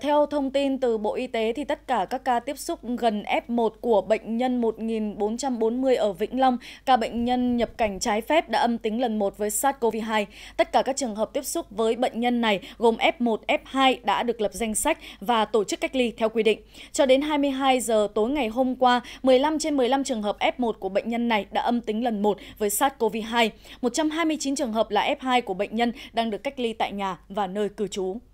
Theo thông tin từ Bộ Y tế thì tất cả các ca tiếp xúc gần F1 của bệnh nhân 1440 ở Vĩnh Long, ca bệnh nhân nhập cảnh trái phép đã âm tính lần một với SARS-CoV-2. Tất cả các trường hợp tiếp xúc với bệnh nhân này gồm F1, F2 đã được lập danh sách và tổ chức cách ly theo quy định. Cho đến 22 giờ tối ngày hôm qua, 15 trên 15 trường hợp F1 của bệnh nhân này đã âm tính lần một với SARS-CoV-2. 129 trường hợp là F2 của bệnh nhân đang được cách ly tại nhà và nơi cư trú.